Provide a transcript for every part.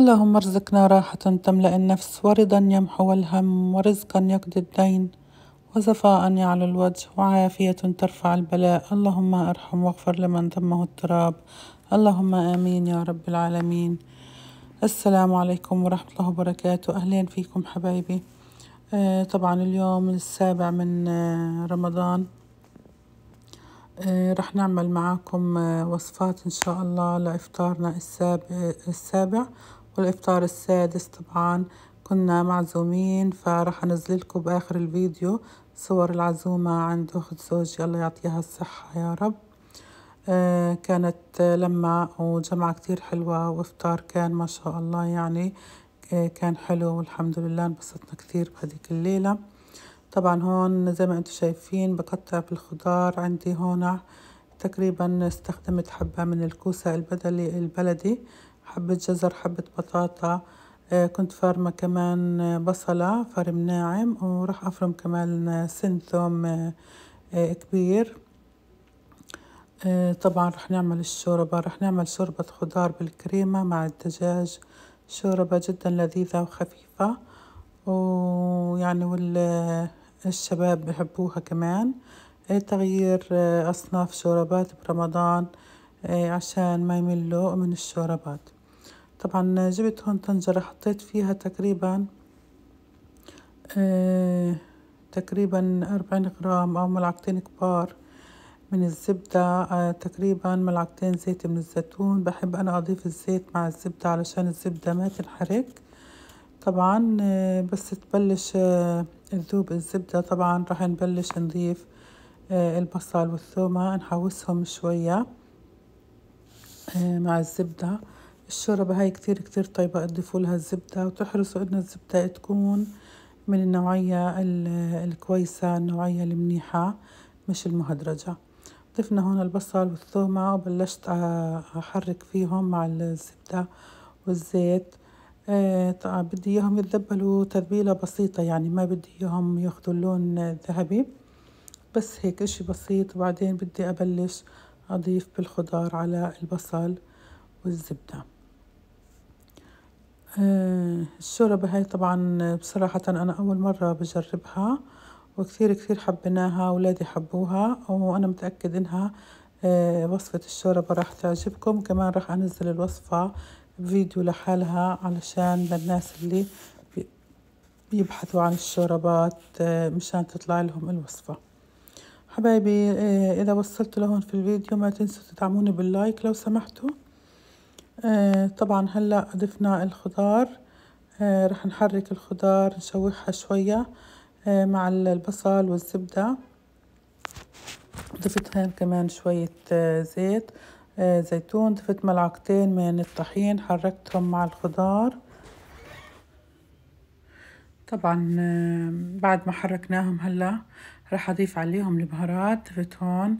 اللهم ارزقنا راحة تملأ النفس ورضا يمحو الهم ورزقا يقضي الدين وزفاء يعلو الوجه وعافية ترفع البلاء اللهم ارحم واغفر لمن تمه التراب اللهم آمين يا رب العالمين السلام عليكم ورحمة الله وبركاته اهلا فيكم حبايبي آه، طبعا اليوم السابع من آه، رمضان آه، رح نعمل معاكم وصفات إن شاء الله لإفطارنا السابع والإفطار السادس طبعا كنا معزومين فرح أنزل لكم بآخر الفيديو صور العزومة عند أخت زوجي الله يعطيها الصحة يا رب آه كانت لما وجمعة كتير حلوة وإفطار كان ما شاء الله يعني آه كان حلو والحمد لله انبسطنا كثير بهذيك الليلة طبعا هون زي ما انتم شايفين بقطع بالخضار عندي هون تقريبا استخدمت حبة من الكوسة البدلي البلدي حبة جزر حبة بطاطا آه، كنت فارمة كمان آه، بصلة فرم ناعم وراح أفرم كمان آه، سن ثوم كبير طبعا رح نعمل الشوربة رح نعمل شوربة خضار بالكريمة مع الدجاج شوربة جدا لذيذة وخفيفة ويعني والشباب بحبوها كمان تغيير أصناف شوربات برمضان عشان ما يملوا من الشوربات طبعا جبت هون طنجرة حطيت فيها تقريبا آه، تقريبا أربعين غرام أو ملعقتين كبار من الزبدة آه، تقريبا ملعقتين زيت من الزيتون بحب أنا أضيف الزيت مع الزبدة علشان الزبدة ما تنحرق طبعا آه، بس تبلش تذوب الزبدة طبعا راح نبلش نضيف البصل والثومة نحوسهم شوية مع الزبدة الشوربة هاي كتير كتير طيبة اضيفوا لها الزبدة وتحرصوا ان الزبدة تكون من النوعية الكويسة النوعية المنيحة مش المهدرجة ضفنا هون البصل والثومة وبلشت أحرك فيهم مع الزبدة والزيت آه، طبعا بدي إياهم يتذبلوا تذبيلة بسيطة يعني ما بدي إياهم ياخذوا اللون الذهبي بس هيك إشي بسيط وبعدين بدي أبلش أضيف بالخضار على البصل والزبده آه، الشوربة هاي طبعا بصراحة أنا أول مرة بجربها وكثير كثير حبيناها ولادي حبوها وأنا متأكد إنها آه، وصفة الشوربة راح تعجبكم كمان راح أنزل الوصفة فيديو لحالها علشان للناس اللي بيبحثوا عن الشوربات آه، مشان تطلع لهم الوصفة حبايبي إذا وصلتوا لهون في الفيديو ما تنسوا تدعموني باللايك لو سمحتوا آه طبعا هلأ ضفنا الخضار آه رح نحرك الخضار نشوحها شوية آه مع البصل والزبدة ضفت هان كمان شوية آه زيت آه زيتون ضفت ملعقتين من الطحين حركتهم مع الخضار طبعا آه بعد ما حركناهم هلأ رح أضيف عليهم البهارات ضفت هون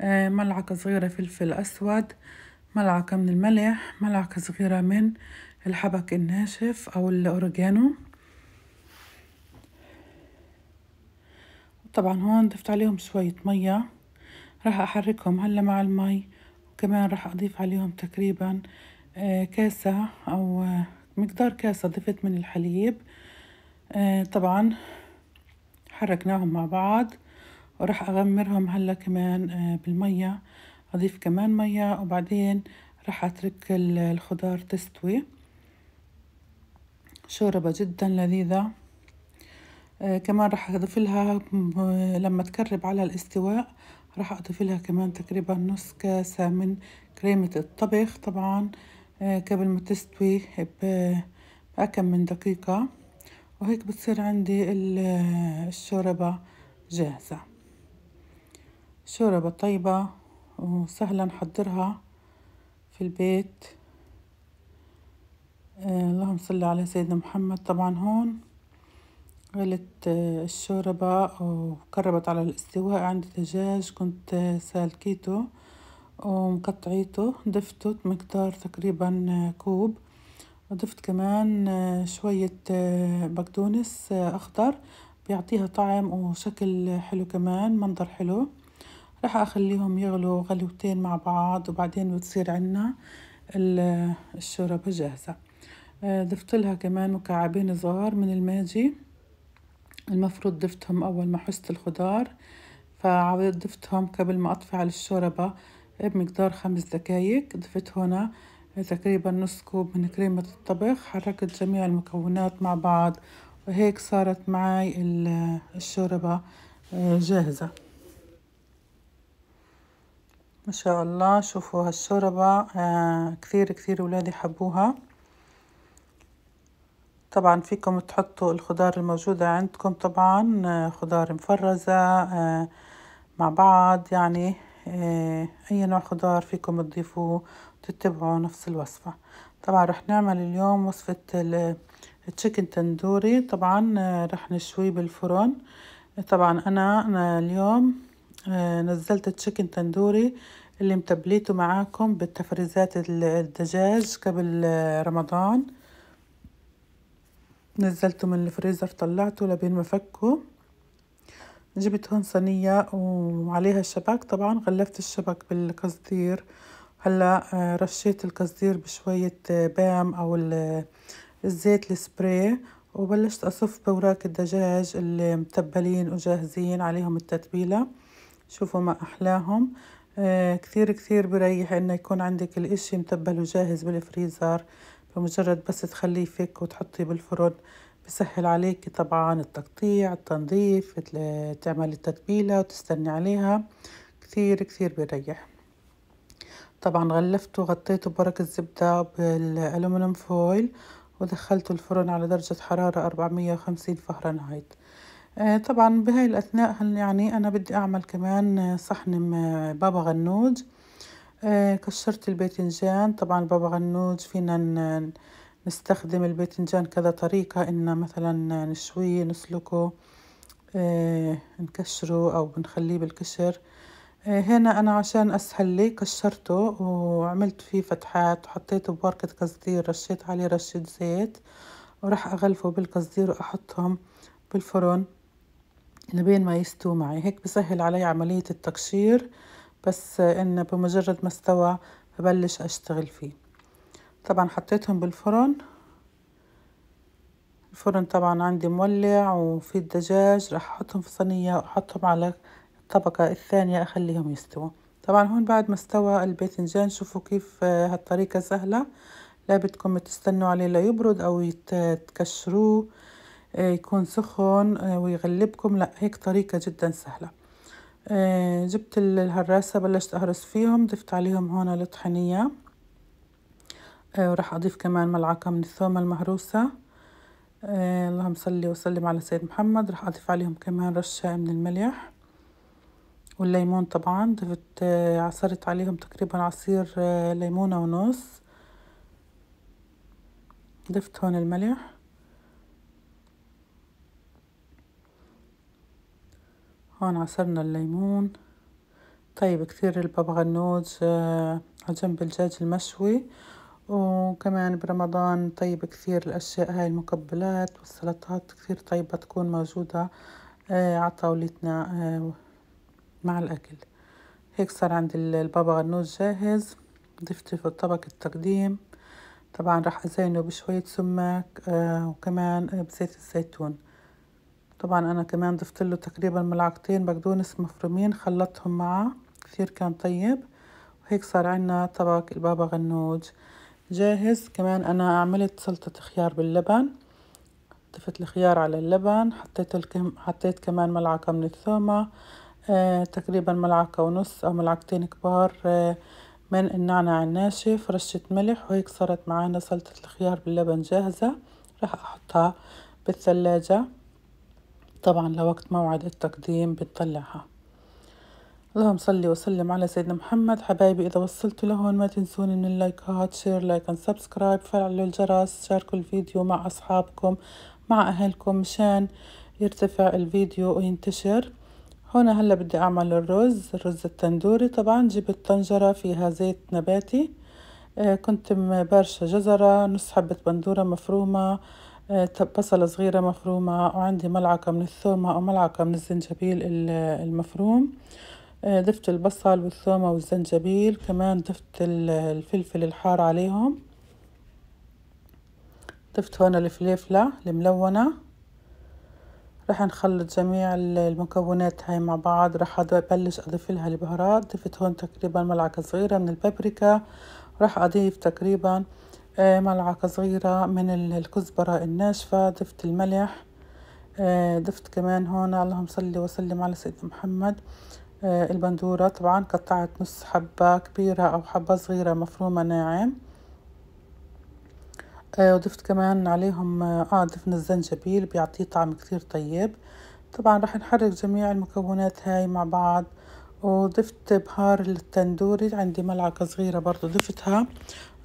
آه ملعقة صغيرة فلفل أسود ملعقة من الملح ملعقة صغيرة من الحبك الناشف أو الأوريجانو طبعا هون ضفت عليهم شوية مية راح أحركهم هلا مع المي وكمان راح أضيف عليهم تقريبا آه، كاسة أو آه، مقدار كاسة ضفت من الحليب آه، طبعا حركناهم مع بعض وراح أغمرهم هلا كمان بالمية أضيف كمان مية وبعدين راح أترك الخضار تستوي شوربة جدا لذيذة آه كمان راح أضيف لها لما تقرب على الاستواء راح أضيف لها كمان تقريبا نص كاسة من كريمة الطبخ طبعا آه قبل ما تستوي بأكم من دقيقة وهيك بتصير عندي آه، الشوربة جاهزة شوربة طيبة وسهلة نحضرها في البيت آه، اللهم صل على سيدنا محمد طبعا هون غلت آه، الشوربة وقربت على الاستواء عند الدجاج كنت آه، سالكيته ومقطعيته ضفته مقدار تقريبا كوب وضفت كمان شوية بقدونس أخضر بيعطيها طعم وشكل حلو كمان منظر حلو راح اخليهم يغلوا غلوتين مع بعض وبعدين بتصير عنا الشوربة جاهزة آه، ضفت لها كمان مكعبين صغار من الماجي المفروض ضفتهم أول ما حست الخضار فضفتهم قبل ما أطفي على الشوربة بمقدار خمس دقايق ضفت هنا تقريبا نص كوب من كريمة الطبخ حركت جميع المكونات مع بعض وهيك صارت معي الشوربة آه، جاهزة ما شاء الله شوفوا هالشوربة آه كثير كثير ولادي حبوها طبعا فيكم تحطوا الخضار الموجودة عندكم طبعا آه، خضار مفرزة آه، مع بعض يعني آه، أي نوع خضار فيكم تضيفوه وتتبعوا نفس الوصفة طبعا رح نعمل اليوم وصفة التشيكن تندوري طبعا رح نشويه بالفرن طبعا أنا, اليوم نزلت تشيكن تندوري اللي متبليته معاكم بالتفريزات الدجاج قبل رمضان نزلته من الفريزر طلعته لبين ما فكه جبت هون صينية وعليها الشبك طبعا غلفت الشبك بالقصدير هلا آه، رشيت القصدير بشوية آه، بام أو الزيت السبراي وبلشت أصف بوراك الدجاج اللي متبلين وجاهزين عليهم التتبيلة شوفوا ما أحلاهم آه كثير كثير بريح انه يكون عندك الاشي متبل وجاهز بالفريزر بمجرد بس تخليه فيك وتحطيه بالفرن بسهل عليك طبعا التقطيع التنظيف تعمل التتبيلة وتستني عليها كثير كثير بريح طبعا غلفته وغطيته بورق الزبدة بالألومنيوم فويل ودخلته الفرن على درجة حرارة 450 فهرنهايت آه، طبعا بهاي الأثناء يعني أنا بدي أعمل كمان آه، صحن آه، بابا غنوج كشرت الباذنجان طبعا بابا غنوج فينا نستخدم الباذنجان كذا طريقة إن مثلا نشويه نسلقه نكشره أو بنخليه بالكشر هنا أنا عشان أسهل لي كشرته وعملت فيه فتحات وحطيته بورقة قصدير رشيت عليه رشة زيت وراح أغلفه بالقصدير وأحطهم بالفرن لبين ما يستوي معي هيك بسهل علي عملية التقشير بس انه بمجرد ما استوى ببلش اشتغل فيه طبعا حطيتهم بالفرن الفرن طبعا عندي مولع وفي الدجاج راح احطهم في صينية واحطهم على الطبقة الثانية اخليهم يستوى طبعا هون بعد ما استوى الباذنجان شوفوا كيف هالطريقة سهلة لا بدكم تستنوا عليه ليبرد او يتكشروه آه، يكون سخن آه، ويغلبكم لا هيك طريقة جدا سهلة آه، جبت الهراسة بلشت أهرس فيهم ضفت عليهم هون الطحينية وراح أضيف كمان ملعقة من الثومة المهروسة اللهم صلي وسلم على سيد محمد راح أضيف عليهم كمان رشة من الملح والليمون طبعا ضفت عصرت عليهم تقريبا عصير ليمونة ونص ضفت هون الملح هون عصرنا الليمون طيب كثير البابا غنوج آه، جنب الدجاج المشوي وكمان برمضان طيب كثير الأشياء هاي المقبلات والسلطات كثير طيبة تكون موجودة آه، على طاولتنا آه، مع الأكل هيك صار عند البابا غنوج جاهز ضفت في طبق التقديم طبعا راح أزينه بشوية سمك وكمان بزيت الزيتون طبعا انا كمان ضفت له تقريبا ملعقتين بقدونس مفرومين خلطتهم معه كثير كان طيب وهيك صار عنا طبق البابا غنوج جاهز كمان انا عملت سلطة خيار باللبن ضفت الخيار على اللبن حطيت الكم حطيت كمان ملعقة من الثومة آه تقريبا ملعقة ونص او ملعقتين كبار آه من النعناع الناشف رشة ملح وهيك صارت معانا سلطة الخيار باللبن جاهزة راح احطها بالثلاجة طبعا لوقت موعد التقديم بتطلعها اللهم صلي وسلم على سيدنا محمد حبايبي إذا وصلتوا لهون ما تنسوني من اللايكات شير لايك اند سبسكرايب فعلوا الجرس شاركوا الفيديو مع أصحابكم مع أهلكم مشان يرتفع الفيديو وينتشر هنا هلا بدي أعمل الرز الرز التندوري طبعا جبت طنجرة فيها زيت نباتي آه، كنت بارشة جزرة نص حبة بندورة مفرومة آه، بصلة صغيرة مفرومة وعندي ملعقة من الثومة أو ملعقة من الزنجبيل المفروم آه، ضفت البصل والثومة والزنجبيل كمان ضفت الفلفل الحار عليهم ضفت هون الفليفلة الملونة راح نخلط جميع المكونات هاي مع بعض راح أبلش أضيف لها البهارات ضفت هون تقريبا ملعقة صغيرة من البابريكا راح أضيف تقريبا آه، ملعقة صغيرة من الكزبرة الناشفة ضفت الملح آه، ضفت كمان هون اللهم صل وسلم على سيدنا محمد آه، البندورة طبعا قطعت نص حبة كبيرة أو حبة صغيرة مفرومة ناعم وضفت كمان عليهم اه ضفنا الزنجبيل بيعطيه طعم كتير طيب طبعا رح نحرك جميع المكونات هاي مع بعض وضفت بهار للتندوري عندي ملعقة صغيرة برضو ضفتها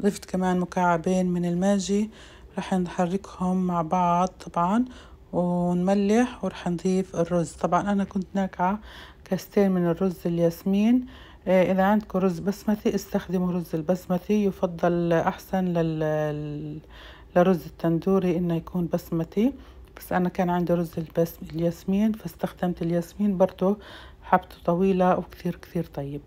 ضفت كمان مكعبين من الماجي رح نحركهم مع بعض طبعا ونملح ورح نضيف الرز طبعا أنا كنت ناكعة كاستين من الرز الياسمين إيه، إذا عندكم رز بسمتي استخدموا رز البسمتي يفضل أحسن لل... لرز التندوري إنه يكون بسمتي بس أنا كان عندي رز البس الياسمين فاستخدمت الياسمين برضو حبته طويلة وكثير كثير طيب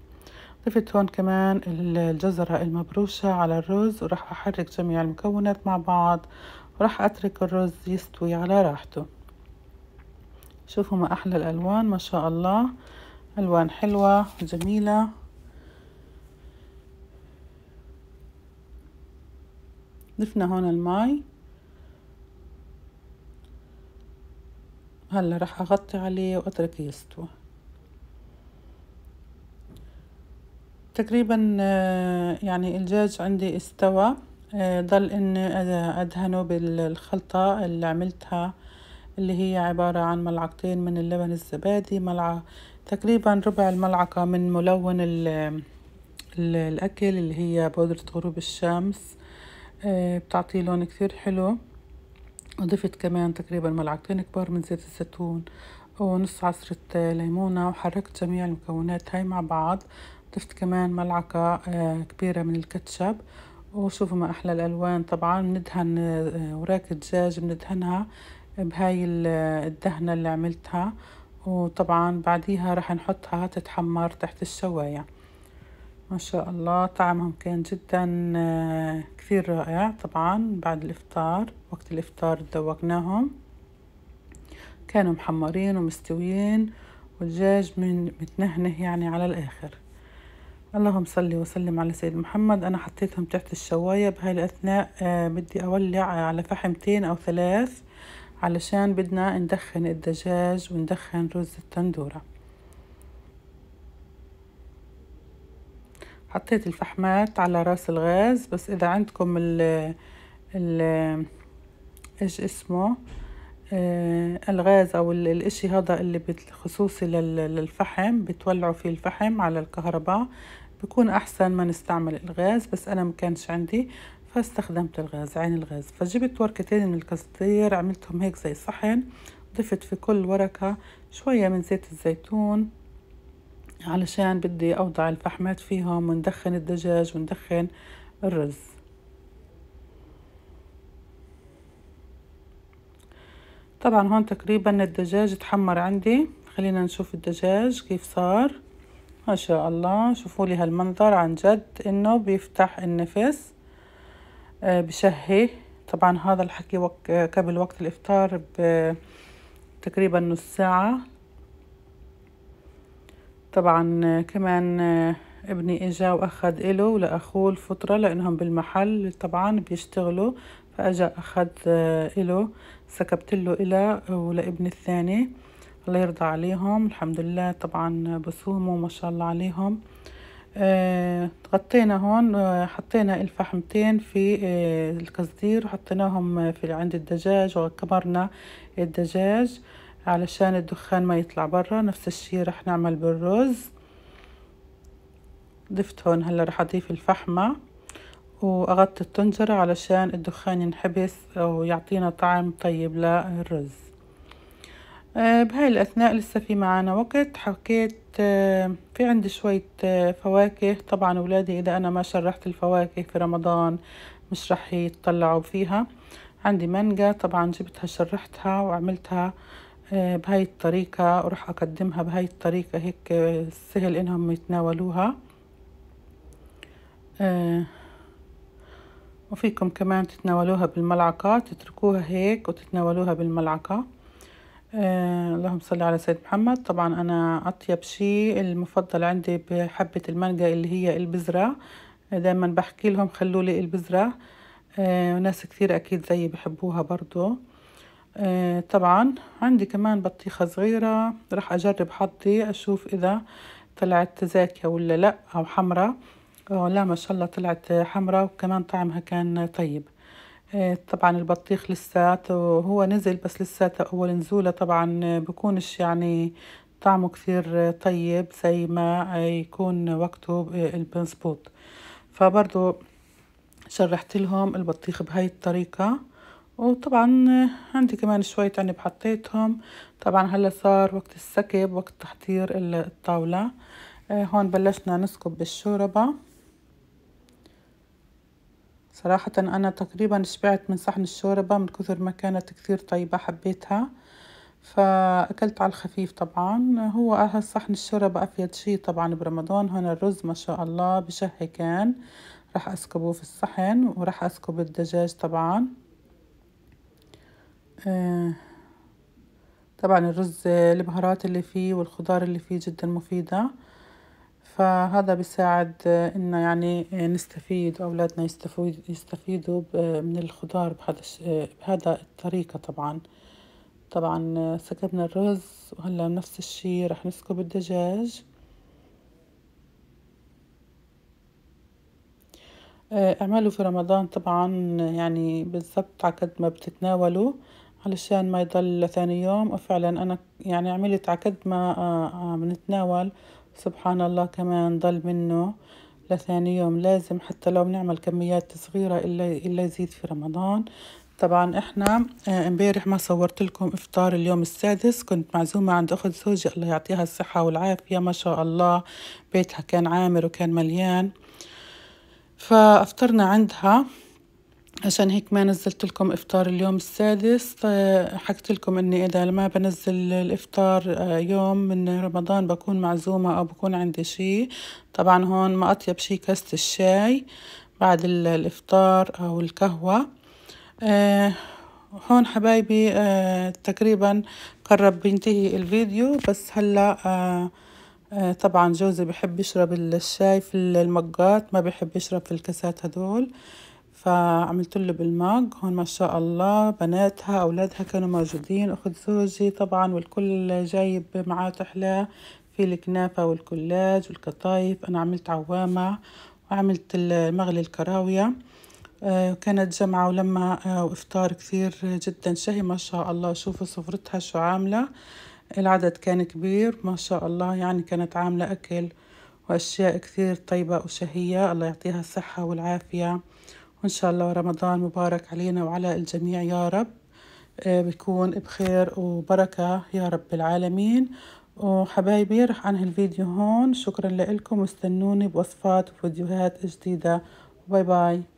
ضفت هون كمان الجزرة المبروشة على الرز وراح أحرك جميع المكونات مع بعض وراح أترك الرز يستوي على راحته شوفوا ما أحلى الألوان ما شاء الله ألوان حلوة وجميلة ضفنا هون الماي هلا راح اغطي عليه واترك يستوى تقريبا آه، يعني الدجاج عندي استوى آه، ضل اني ادهنه بالخلطة اللي عملتها اللي هي عبارة عن ملعقتين من اللبن الزبادي ملعقة تقريبا ربع الملعقة من ملون ال الأكل اللي هي بودرة غروب الشمس آه، بتعطي لون كتير حلو وضفت كمان تقريبا ملعقتين كبار من زيت الزيتون ونص عصرة ليمونة وحركت جميع المكونات هاي مع بعض ضفت كمان ملعقة آه، كبيرة من الكاتشب وشوفوا ما أحلى الألوان طبعا بندهن آه، وراك الدجاج بندهنها بهاي آه، الدهنة اللي عملتها وطبعا بعديها راح نحطها تتحمر تحت الشواية ما شاء الله طعمهم كان جدا آه، كثير رائع طبعا بعد الإفطار وقت الإفطار ذوقناهم كانوا محمرين ومستويين والدجاج من متنهنه يعني على الآخر اللهم صلي وسلم على سيد محمد أنا حطيتهم تحت الشواية بهاي الأثناء آه، بدي أولع على فحمتين أو ثلاث علشان بدنا ندخن الدجاج وندخن رز التندورة حطيت الفحمات على راس الغاز بس اذا عندكم ال ال ايش اسمه آه الغاز او الاشي هذا اللي خصوصي للفحم بتولعوا فيه الفحم على الكهرباء بكون احسن ما نستعمل الغاز بس انا ما كانش عندي فاستخدمت الغاز عين الغاز فجبت وركتين من القصدير عملتهم هيك زي صحن ضفت في كل ورقة شوية من زيت الزيتون علشان بدي أوضع الفحمات فيهم وندخن الدجاج وندخن الرز طبعا هون تقريبا الدجاج تحمر عندي خلينا نشوف الدجاج كيف صار ما شاء الله شوفوا لي هالمنظر عن جد انه بيفتح النفس آه، بشهي طبعا هذا الحكي قبل وقت الافطار تقريبا نص ساعة طبعا كمان ابني اجا واخد اله لاخوه الفطره لانهم بالمحل طبعا بيشتغلوا فاجا اخد اله سكبت له اله ولابني الثاني الله يرضى عليهم الحمد لله طبعا بصوموا ما شاء الله عليهم آه، غطينا هون آه، حطينا الفحمتين في آه، القصدير وحطيناهم في عند الدجاج وكبرنا الدجاج علشان الدخان ما يطلع برا نفس الشي رح نعمل بالرز ضفت هون هلا رح اضيف الفحمة واغطي الطنجرة علشان الدخان ينحبس ويعطينا طعم طيب للرز آه، بهاي الأثناء لسه في معانا وقت حكيت آه، في عندي شوية آه، فواكه طبعا أولادي إذا أنا ما شرحت الفواكه في رمضان مش رح يتطلعوا فيها عندي مانجا طبعا جبتها شرحتها وعملتها آه، بهاي الطريقة وراح أقدمها بهاي الطريقة هيك آه، سهل إنهم يتناولوها آه، وفيكم كمان تتناولوها بالملعقة تتركوها هيك وتتناولوها بالملعقة اللهم صل على سيد محمد طبعا أنا أطيب شيء المفضل عندي بحبة المانجا اللي هي البذرة دايما بحكي لهم خلوا لي البذرة كثير أكيد زيي بحبوها برضو آه طبعا عندي كمان بطيخة صغيرة راح أجرب حظي أشوف إذا طلعت زاكية ولا لأ أو حمرة أو لا ما شاء الله طلعت حمرة وكمان طعمها كان طيب آه طبعا البطيخ لساته هو نزل بس لساته أول نزوله طبعا بكونش يعني طعمه كثير طيب زي ما يكون وقته البنسبوت فبرضو شرحت لهم البطيخ بهاي الطريقة وطبعا عندي كمان شوية عنب حطيتهم طبعا هلا صار وقت السكب وقت تحضير الطاولة آه، هون بلشنا نسكب بالشوربة صراحة أنا تقريبا شبعت من صحن الشوربة من كثر ما كانت كثير طيبة حبيتها فأكلت على الخفيف طبعا هو أهل صحن الشوربة أفيد شي طبعا برمضان هون الرز ما شاء الله بشهي كان راح أسكبه في الصحن وراح أسكب الدجاج طبعا آه، طبعا الرز البهارات اللي فيه والخضار اللي فيه جدا مفيدة فهذا بيساعد آه، إنه يعني آه، نستفيد وأولادنا يستفيدوا من الخضار بهذا بهذا الطريقة طبعا طبعا سكبنا الرز وهلا نفس الشي رح نسكب الدجاج اعملوا في رمضان طبعا يعني بالضبط على قد ما بتتناولوا علشان ما يضل ثاني يوم وفعلا أنا يعني عملت عقد ما آه، بنتناول آه، سبحان الله كمان ضل منه لثاني يوم لازم حتى لو بنعمل كميات صغيرة إلا, إلا يزيد في رمضان طبعا احنا آه، امبارح ما صورت لكم افطار اليوم السادس كنت معزومة عند اخت زوجي الله يعطيها الصحة والعافية ما شاء الله بيتها كان عامر وكان مليان فافطرنا عندها عشان هيك ما نزلت لكم افطار اليوم السادس آه، حكيت لكم اني اذا ما بنزل الافطار آه، يوم من رمضان بكون معزومة او بكون عندي شي طبعا هون ما اطيب شي كاسة الشاي بعد الافطار او القهوة آه، هون حبايبي تقريبا قرب بينتهي الفيديو بس هلا طبعا جوزي بحب يشرب الشاي في المقات ما بحب يشرب في الكاسات هدول فعملت له بالماج هون ما شاء الله بناتها أولادها كانوا موجودين أخت زوجي طبعا والكل جايب معاه تحلاه في الكنافة والكلاج والقطايف أنا عملت عوامة وعملت مغلي الكراوية آه، كانت جمعة ولما آه، وإفطار كثير جدا شهي ما شاء الله شوفوا سفرتها شو عاملة العدد كان كبير ما شاء الله يعني كانت عاملة أكل وأشياء كثير طيبة وشهية الله يعطيها الصحة والعافية وإن شاء الله رمضان مبارك علينا وعلى الجميع يا رب آه، بيكون بخير وبركة يا رب العالمين وحبايبي رح أنهي الفيديو هون شكرا لكم واستنوني بوصفات وفيديوهات جديدة باي باي